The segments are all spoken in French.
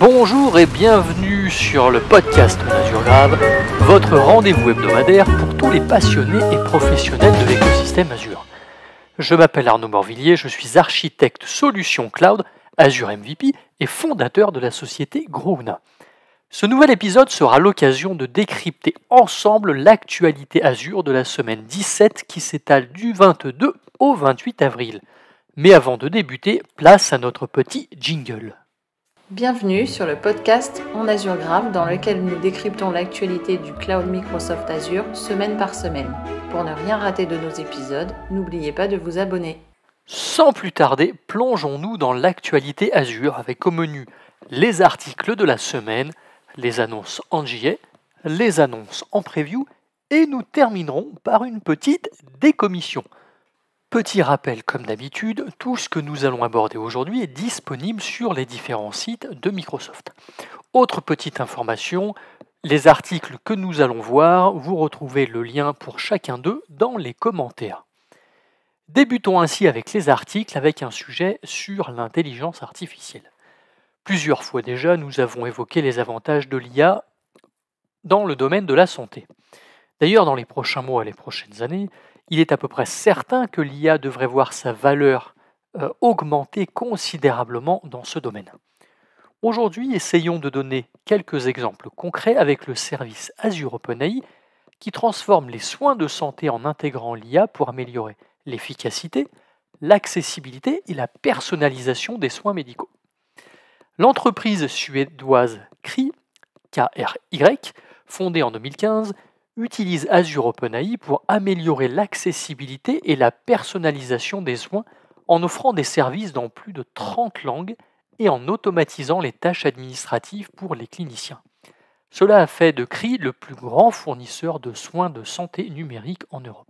Bonjour et bienvenue sur le podcast Azure Grave, votre rendez-vous hebdomadaire pour tous les passionnés et professionnels de l'écosystème Azure. Je m'appelle Arnaud Morvillier, je suis architecte solution cloud Azure MVP et fondateur de la société Grouna. Ce nouvel épisode sera l'occasion de décrypter ensemble l'actualité Azure de la semaine 17 qui s'étale du 22 au 28 avril. Mais avant de débuter, place à notre petit jingle. Bienvenue sur le podcast En Azure Grave dans lequel nous décryptons l'actualité du cloud Microsoft Azure semaine par semaine. Pour ne rien rater de nos épisodes, n'oubliez pas de vous abonner. Sans plus tarder, plongeons-nous dans l'actualité Azure avec au menu les articles de la semaine, les annonces en JA, les annonces en preview et nous terminerons par une petite décommission. Petit rappel comme d'habitude, tout ce que nous allons aborder aujourd'hui est disponible sur les différents sites de Microsoft. Autre petite information, les articles que nous allons voir, vous retrouvez le lien pour chacun d'eux dans les commentaires. Débutons ainsi avec les articles avec un sujet sur l'intelligence artificielle. Plusieurs fois déjà, nous avons évoqué les avantages de l'IA dans le domaine de la santé. D'ailleurs, dans les prochains mois et les prochaines années, il est à peu près certain que l'IA devrait voir sa valeur euh, augmenter considérablement dans ce domaine. Aujourd'hui, essayons de donner quelques exemples concrets avec le service Azure OpenAI qui transforme les soins de santé en intégrant l'IA pour améliorer l'efficacité, l'accessibilité et la personnalisation des soins médicaux. L'entreprise suédoise CRI, KRY, fondée en 2015, utilise Azure OpenAI pour améliorer l'accessibilité et la personnalisation des soins en offrant des services dans plus de 30 langues et en automatisant les tâches administratives pour les cliniciens. Cela a fait de CRI le plus grand fournisseur de soins de santé numérique en Europe.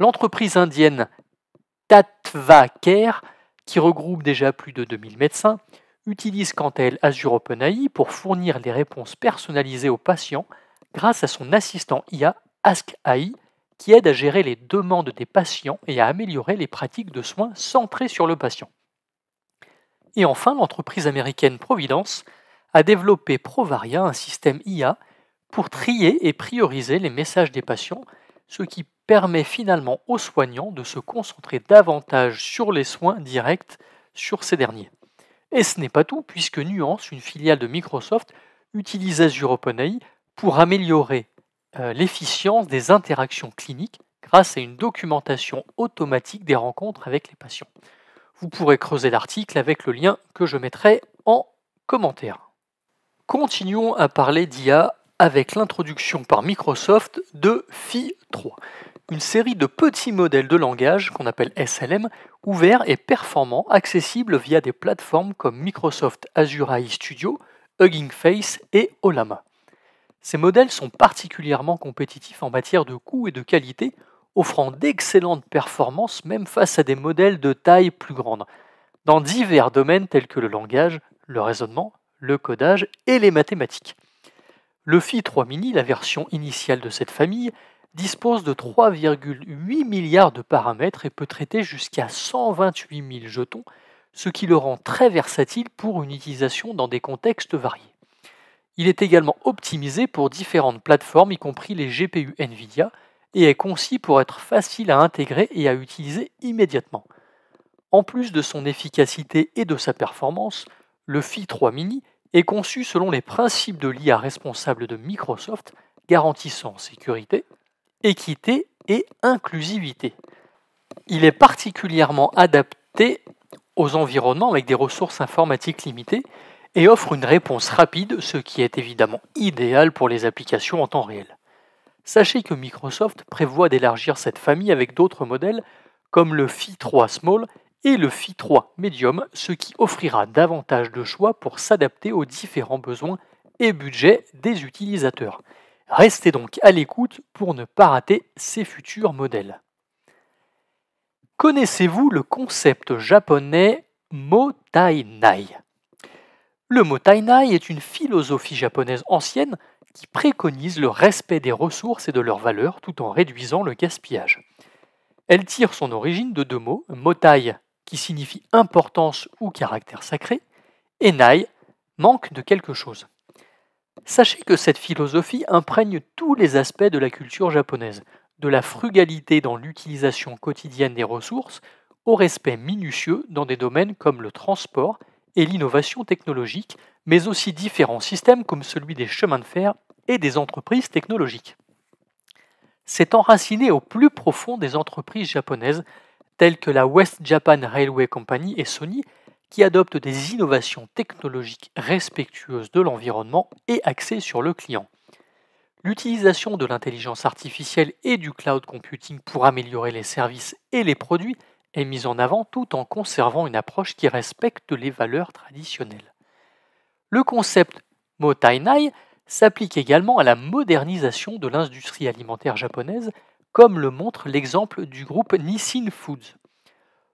L'entreprise indienne TatvaCare, qui regroupe déjà plus de 2000 médecins, utilise quant à elle Azure OpenAI pour fournir les réponses personnalisées aux patients grâce à son assistant IA AskAI qui aide à gérer les demandes des patients et à améliorer les pratiques de soins centrées sur le patient. Et enfin, l'entreprise américaine Providence a développé Provaria, un système IA, pour trier et prioriser les messages des patients, ce qui permet finalement aux soignants de se concentrer davantage sur les soins directs sur ces derniers. Et ce n'est pas tout, puisque Nuance, une filiale de Microsoft, utilise Azure OpenAI pour améliorer euh, l'efficience des interactions cliniques grâce à une documentation automatique des rencontres avec les patients. Vous pourrez creuser l'article avec le lien que je mettrai en commentaire. Continuons à parler d'IA avec l'introduction par Microsoft de Phi 3, une série de petits modèles de langage qu'on appelle SLM, ouverts et performants, accessibles via des plateformes comme Microsoft Azure AI Studio, Hugging Face et Olama. Ces modèles sont particulièrement compétitifs en matière de coût et de qualité, offrant d'excellentes performances même face à des modèles de taille plus grande, dans divers domaines tels que le langage, le raisonnement, le codage et les mathématiques. Le Phi 3 Mini, la version initiale de cette famille, dispose de 3,8 milliards de paramètres et peut traiter jusqu'à 128 000 jetons, ce qui le rend très versatile pour une utilisation dans des contextes variés. Il est également optimisé pour différentes plateformes, y compris les GPU Nvidia, et est concis pour être facile à intégrer et à utiliser immédiatement. En plus de son efficacité et de sa performance, le Phi 3 Mini est conçu selon les principes de l'IA responsable de Microsoft, garantissant sécurité, équité et inclusivité. Il est particulièrement adapté aux environnements avec des ressources informatiques limitées et offre une réponse rapide, ce qui est évidemment idéal pour les applications en temps réel. Sachez que Microsoft prévoit d'élargir cette famille avec d'autres modèles comme le Phi 3 Small et le Phi 3 Medium, ce qui offrira davantage de choix pour s'adapter aux différents besoins et budgets des utilisateurs. Restez donc à l'écoute pour ne pas rater ces futurs modèles. Connaissez-vous le concept japonais Motainai le mot Taïnaï est une philosophie japonaise ancienne qui préconise le respect des ressources et de leurs valeurs tout en réduisant le gaspillage. Elle tire son origine de deux mots, motai, qui signifie importance ou caractère sacré, et nai, manque de quelque chose. Sachez que cette philosophie imprègne tous les aspects de la culture japonaise, de la frugalité dans l'utilisation quotidienne des ressources au respect minutieux dans des domaines comme le transport et l'innovation technologique, mais aussi différents systèmes comme celui des chemins de fer et des entreprises technologiques. C'est enraciné au plus profond des entreprises japonaises telles que la West Japan Railway Company et Sony, qui adoptent des innovations technologiques respectueuses de l'environnement et axées sur le client. L'utilisation de l'intelligence artificielle et du cloud computing pour améliorer les services et les produits est mise en avant tout en conservant une approche qui respecte les valeurs traditionnelles. Le concept Motainai s'applique également à la modernisation de l'industrie alimentaire japonaise, comme le montre l'exemple du groupe Nissin Foods.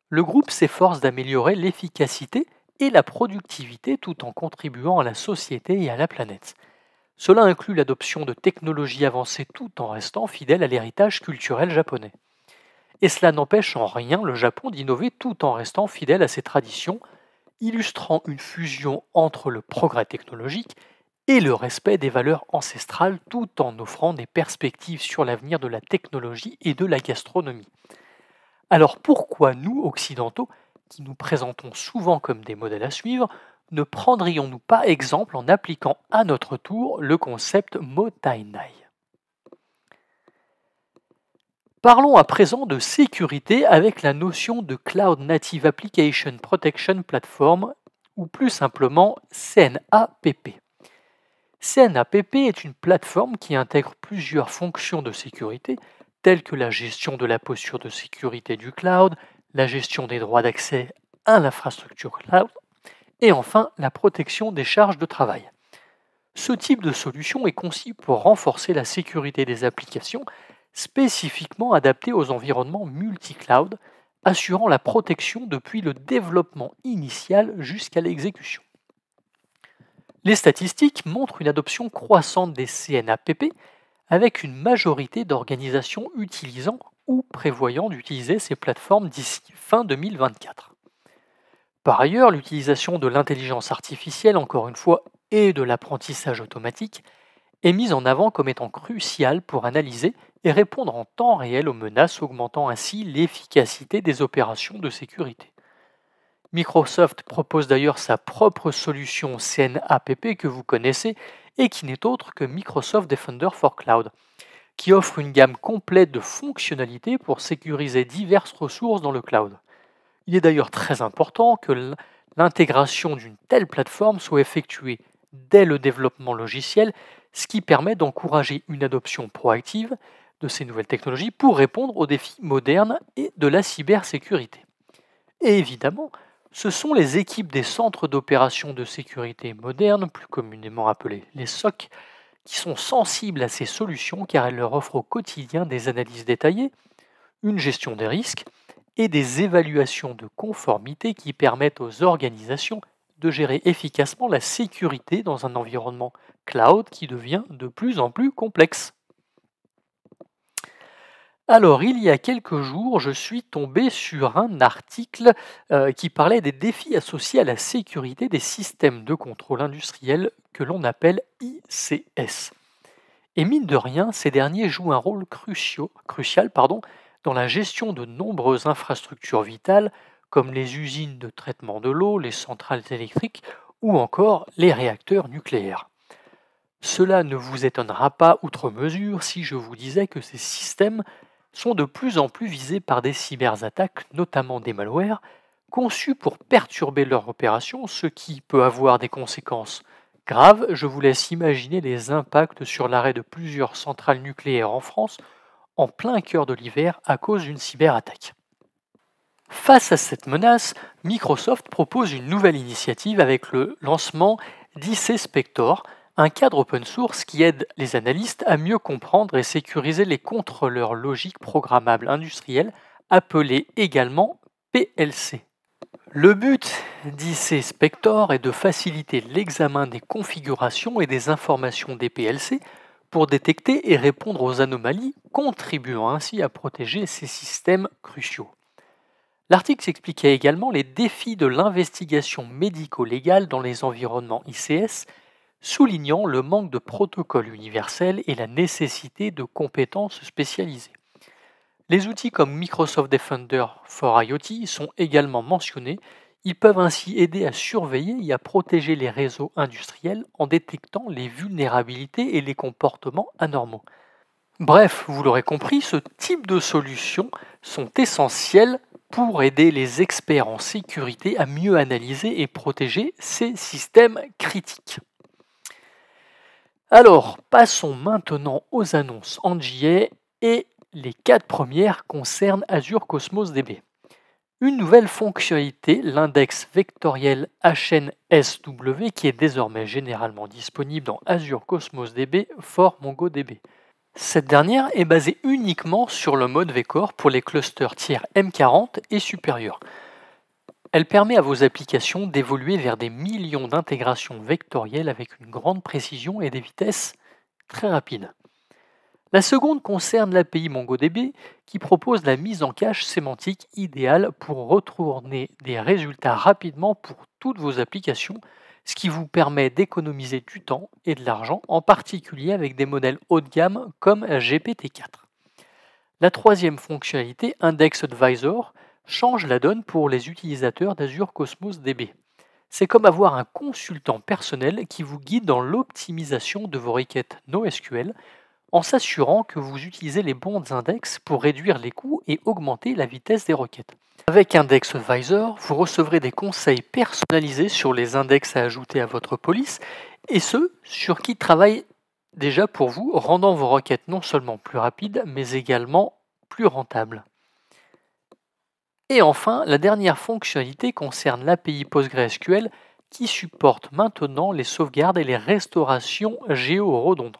Le groupe s'efforce d'améliorer l'efficacité et la productivité tout en contribuant à la société et à la planète. Cela inclut l'adoption de technologies avancées tout en restant fidèle à l'héritage culturel japonais et cela n'empêche en rien le Japon d'innover tout en restant fidèle à ses traditions, illustrant une fusion entre le progrès technologique et le respect des valeurs ancestrales tout en offrant des perspectives sur l'avenir de la technologie et de la gastronomie. Alors pourquoi nous, occidentaux, qui nous présentons souvent comme des modèles à suivre, ne prendrions-nous pas exemple en appliquant à notre tour le concept Motainai Parlons à présent de sécurité avec la notion de Cloud Native Application Protection Platform ou plus simplement CNAPP. CNAPP est une plateforme qui intègre plusieurs fonctions de sécurité telles que la gestion de la posture de sécurité du cloud, la gestion des droits d'accès à l'infrastructure cloud et enfin la protection des charges de travail. Ce type de solution est conçu pour renforcer la sécurité des applications spécifiquement adapté aux environnements multi-cloud, assurant la protection depuis le développement initial jusqu'à l'exécution. Les statistiques montrent une adoption croissante des CNAPP avec une majorité d'organisations utilisant ou prévoyant d'utiliser ces plateformes d'ici fin 2024. Par ailleurs, l'utilisation de l'intelligence artificielle, encore une fois, et de l'apprentissage automatique est mise en avant comme étant cruciale pour analyser et répondre en temps réel aux menaces augmentant ainsi l'efficacité des opérations de sécurité. Microsoft propose d'ailleurs sa propre solution CNAPP que vous connaissez et qui n'est autre que Microsoft Defender for Cloud, qui offre une gamme complète de fonctionnalités pour sécuriser diverses ressources dans le cloud. Il est d'ailleurs très important que l'intégration d'une telle plateforme soit effectuée dès le développement logiciel, ce qui permet d'encourager une adoption proactive de ces nouvelles technologies pour répondre aux défis modernes et de la cybersécurité. Et évidemment, ce sont les équipes des centres d'opération de sécurité modernes, plus communément appelés les SOC, qui sont sensibles à ces solutions car elles leur offrent au quotidien des analyses détaillées, une gestion des risques et des évaluations de conformité qui permettent aux organisations de gérer efficacement la sécurité dans un environnement cloud qui devient de plus en plus complexe. Alors, il y a quelques jours, je suis tombé sur un article euh, qui parlait des défis associés à la sécurité des systèmes de contrôle industriel que l'on appelle ICS. Et mine de rien, ces derniers jouent un rôle crucial pardon, dans la gestion de nombreuses infrastructures vitales comme les usines de traitement de l'eau, les centrales électriques ou encore les réacteurs nucléaires. Cela ne vous étonnera pas outre mesure si je vous disais que ces systèmes sont de plus en plus visés par des cyberattaques, notamment des malwares, conçus pour perturber leur opération, ce qui peut avoir des conséquences graves. Je vous laisse imaginer les impacts sur l'arrêt de plusieurs centrales nucléaires en France en plein cœur de l'hiver à cause d'une cyberattaque. Face à cette menace, Microsoft propose une nouvelle initiative avec le lancement d'IC Spector, un cadre open source qui aide les analystes à mieux comprendre et sécuriser les contrôleurs logiques programmables industriels, appelés également PLC. Le but d'IC Spector est de faciliter l'examen des configurations et des informations des PLC pour détecter et répondre aux anomalies, contribuant ainsi à protéger ces systèmes cruciaux. L'article s'expliquait également les défis de l'investigation médico-légale dans les environnements ICS soulignant le manque de protocole universel et la nécessité de compétences spécialisées. Les outils comme Microsoft Defender for IoT sont également mentionnés. Ils peuvent ainsi aider à surveiller et à protéger les réseaux industriels en détectant les vulnérabilités et les comportements anormaux. Bref, vous l'aurez compris, ce type de solutions sont essentielles pour aider les experts en sécurité à mieux analyser et protéger ces systèmes critiques. Alors, passons maintenant aux annonces en et les quatre premières concernent Azure Cosmos DB. Une nouvelle fonctionnalité, l'index vectoriel HNSW, qui est désormais généralement disponible dans Azure Cosmos DB for MongoDB. Cette dernière est basée uniquement sur le mode VCore pour les clusters tiers M40 et supérieurs. Elle permet à vos applications d'évoluer vers des millions d'intégrations vectorielles avec une grande précision et des vitesses très rapides. La seconde concerne l'API MongoDB qui propose la mise en cache sémantique idéale pour retourner des résultats rapidement pour toutes vos applications, ce qui vous permet d'économiser du temps et de l'argent, en particulier avec des modèles haut de gamme comme GPT-4. La troisième fonctionnalité, Index Advisor, change la donne pour les utilisateurs d'Azure Cosmos DB. C'est comme avoir un consultant personnel qui vous guide dans l'optimisation de vos requêtes NoSQL en s'assurant que vous utilisez les bons index pour réduire les coûts et augmenter la vitesse des requêtes. Avec Index Advisor, vous recevrez des conseils personnalisés sur les index à ajouter à votre police et ceux sur qui travaillent déjà pour vous, rendant vos requêtes non seulement plus rapides, mais également plus rentables. Et enfin, la dernière fonctionnalité concerne l'API PostgreSQL qui supporte maintenant les sauvegardes et les restaurations géo-redondantes.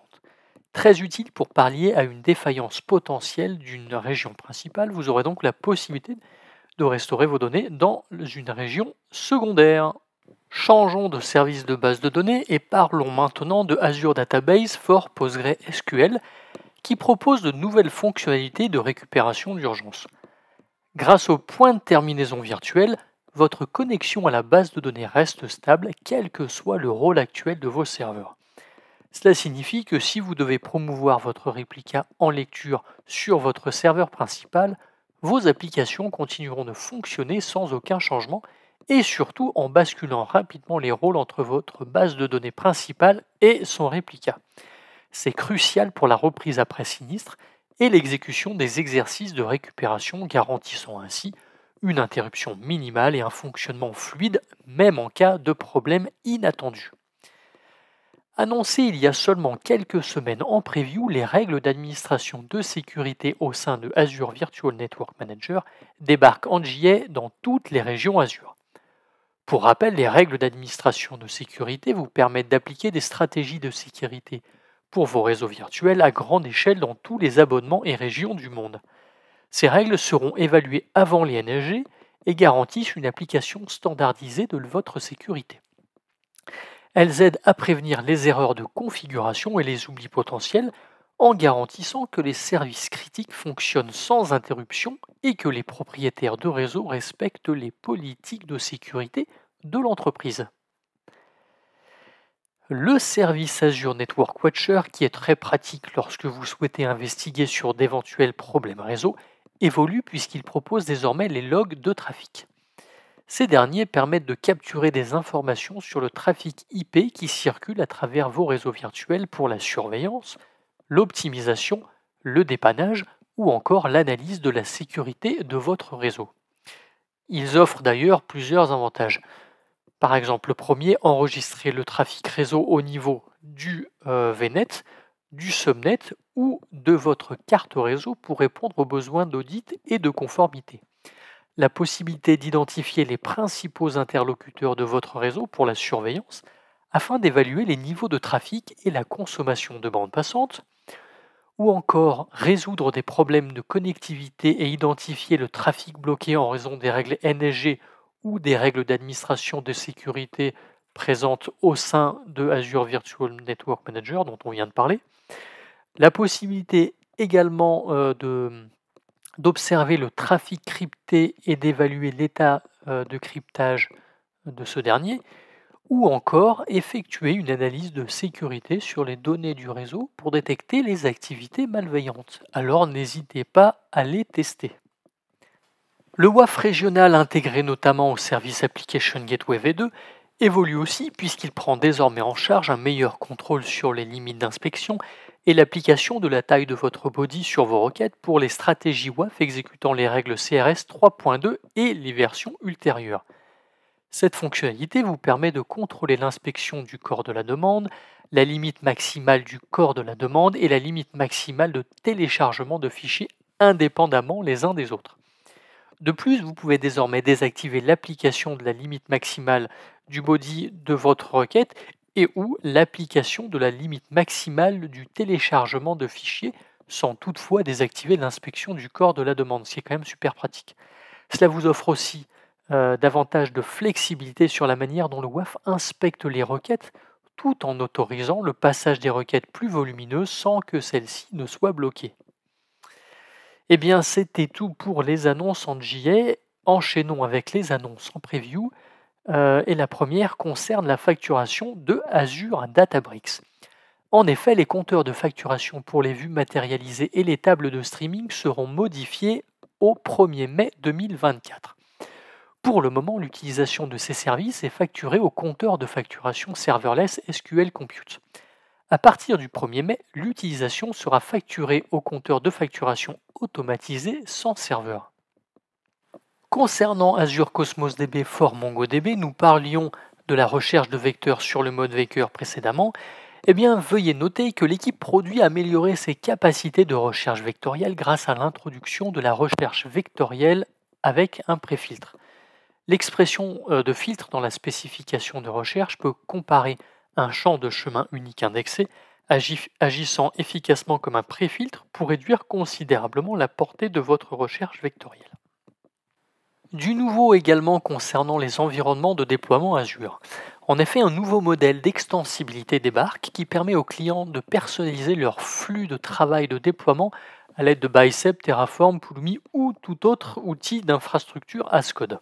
Très utile pour parlier à une défaillance potentielle d'une région principale, vous aurez donc la possibilité de restaurer vos données dans une région secondaire. Changeons de service de base de données et parlons maintenant de Azure Database for PostgreSQL qui propose de nouvelles fonctionnalités de récupération d'urgence. Grâce au point de terminaison virtuel, votre connexion à la base de données reste stable quel que soit le rôle actuel de vos serveurs. Cela signifie que si vous devez promouvoir votre réplica en lecture sur votre serveur principal, vos applications continueront de fonctionner sans aucun changement et surtout en basculant rapidement les rôles entre votre base de données principale et son réplica. C'est crucial pour la reprise après sinistre et l'exécution des exercices de récupération garantissant ainsi une interruption minimale et un fonctionnement fluide même en cas de problème inattendu. Annoncées il y a seulement quelques semaines en preview, les règles d'administration de sécurité au sein de Azure Virtual Network Manager débarquent en JA dans toutes les régions Azure. Pour rappel, les règles d'administration de sécurité vous permettent d'appliquer des stratégies de sécurité pour vos réseaux virtuels à grande échelle dans tous les abonnements et régions du monde. Ces règles seront évaluées avant les NSG et garantissent une application standardisée de votre sécurité. Elles aident à prévenir les erreurs de configuration et les oublis potentiels en garantissant que les services critiques fonctionnent sans interruption et que les propriétaires de réseaux respectent les politiques de sécurité de l'entreprise le service Azure Network Watcher, qui est très pratique lorsque vous souhaitez investiguer sur d'éventuels problèmes réseau, évolue puisqu'il propose désormais les logs de trafic. Ces derniers permettent de capturer des informations sur le trafic IP qui circule à travers vos réseaux virtuels pour la surveillance, l'optimisation, le dépannage ou encore l'analyse de la sécurité de votre réseau. Ils offrent d'ailleurs plusieurs avantages. Par exemple, le premier, enregistrer le trafic réseau au niveau du euh, VNet, du SUMNET ou de votre carte réseau pour répondre aux besoins d'audit et de conformité. La possibilité d'identifier les principaux interlocuteurs de votre réseau pour la surveillance afin d'évaluer les niveaux de trafic et la consommation de bande passante, ou encore résoudre des problèmes de connectivité et identifier le trafic bloqué en raison des règles NSG ou des règles d'administration de sécurité présentes au sein de Azure Virtual Network Manager dont on vient de parler. La possibilité également euh, de d'observer le trafic crypté et d'évaluer l'état euh, de cryptage de ce dernier, ou encore effectuer une analyse de sécurité sur les données du réseau pour détecter les activités malveillantes. Alors n'hésitez pas à les tester. Le WAF régional intégré notamment au service Application Gateway V2 évolue aussi puisqu'il prend désormais en charge un meilleur contrôle sur les limites d'inspection et l'application de la taille de votre body sur vos requêtes pour les stratégies WAF exécutant les règles CRS 3.2 et les versions ultérieures. Cette fonctionnalité vous permet de contrôler l'inspection du corps de la demande, la limite maximale du corps de la demande et la limite maximale de téléchargement de fichiers indépendamment les uns des autres. De plus, vous pouvez désormais désactiver l'application de la limite maximale du body de votre requête et ou l'application de la limite maximale du téléchargement de fichiers sans toutefois désactiver l'inspection du corps de la demande, ce qui est quand même super pratique. Cela vous offre aussi euh, davantage de flexibilité sur la manière dont le WAF inspecte les requêtes tout en autorisant le passage des requêtes plus volumineuses sans que celles-ci ne soient bloquées. Eh bien, c'était tout pour les annonces en JA. Enchaînons avec les annonces en preview. Euh, et la première concerne la facturation de Azure Databricks. En effet, les compteurs de facturation pour les vues matérialisées et les tables de streaming seront modifiés au 1er mai 2024. Pour le moment, l'utilisation de ces services est facturée au compteur de facturation serverless SQL Compute. À partir du 1er mai, l'utilisation sera facturée au compteur de facturation automatisé sans serveur. Concernant Azure Cosmos DB for MongoDB, nous parlions de la recherche de vecteurs sur le mode vecteur précédemment. Eh bien, veuillez noter que l'équipe produit a amélioré ses capacités de recherche vectorielle grâce à l'introduction de la recherche vectorielle avec un préfiltre. L'expression euh, de filtre dans la spécification de recherche peut comparer un champ de chemin unique indexé agissant efficacement comme un préfiltre pour réduire considérablement la portée de votre recherche vectorielle. Du nouveau également concernant les environnements de déploiement Azure. En effet, un nouveau modèle d'extensibilité débarque qui permet aux clients de personnaliser leur flux de travail de déploiement à l'aide de Bicep, Terraform, Pulumi ou tout autre outil d'infrastructure as code.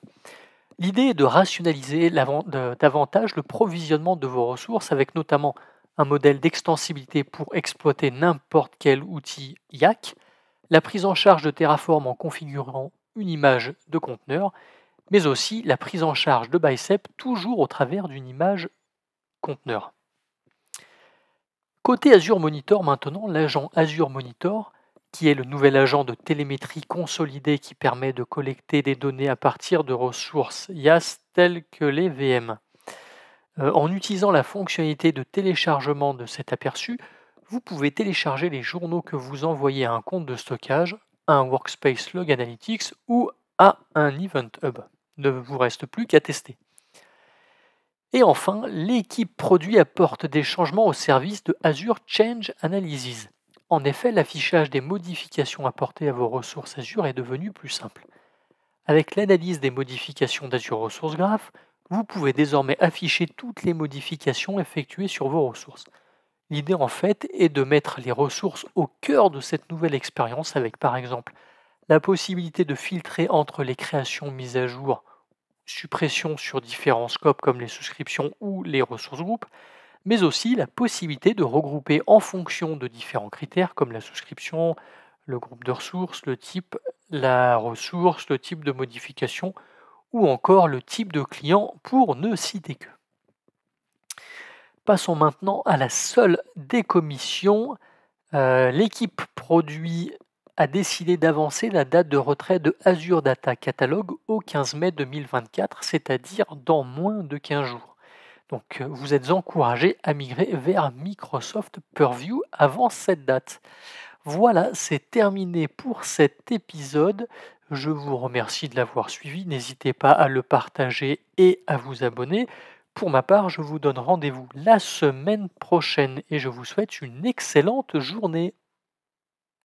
L'idée est de rationaliser davantage le provisionnement de vos ressources avec notamment un modèle d'extensibilité pour exploiter n'importe quel outil YAC, la prise en charge de Terraform en configurant une image de conteneur, mais aussi la prise en charge de Bicep toujours au travers d'une image conteneur. Côté Azure Monitor maintenant, l'agent Azure Monitor qui est le nouvel agent de télémétrie consolidé qui permet de collecter des données à partir de ressources IaaS telles que les VM. Euh, en utilisant la fonctionnalité de téléchargement de cet aperçu, vous pouvez télécharger les journaux que vous envoyez à un compte de stockage, à un Workspace Log Analytics ou à un Event Hub. Ne vous reste plus qu'à tester. Et enfin, l'équipe produit apporte des changements au service de Azure Change Analysis. En effet, l'affichage des modifications apportées à vos ressources Azure est devenu plus simple. Avec l'analyse des modifications d'Azure Ressources Graph, vous pouvez désormais afficher toutes les modifications effectuées sur vos ressources. L'idée en fait est de mettre les ressources au cœur de cette nouvelle expérience avec par exemple la possibilité de filtrer entre les créations mises à jour, suppressions sur différents scopes comme les souscriptions ou les ressources groupes, mais aussi la possibilité de regrouper en fonction de différents critères comme la souscription, le groupe de ressources, le type, la ressource, le type de modification ou encore le type de client pour ne citer que. Passons maintenant à la seule décommission. Euh, l'équipe produit a décidé d'avancer la date de retrait de Azure Data Catalogue au 15 mai 2024, c'est-à-dire dans moins de 15 jours. Donc euh, vous êtes encouragé à migrer vers Microsoft Purview avant cette date. Voilà, c'est terminé pour cet épisode. Je vous remercie de l'avoir suivi. N'hésitez pas à le partager et à vous abonner. Pour ma part, je vous donne rendez-vous la semaine prochaine et je vous souhaite une excellente journée.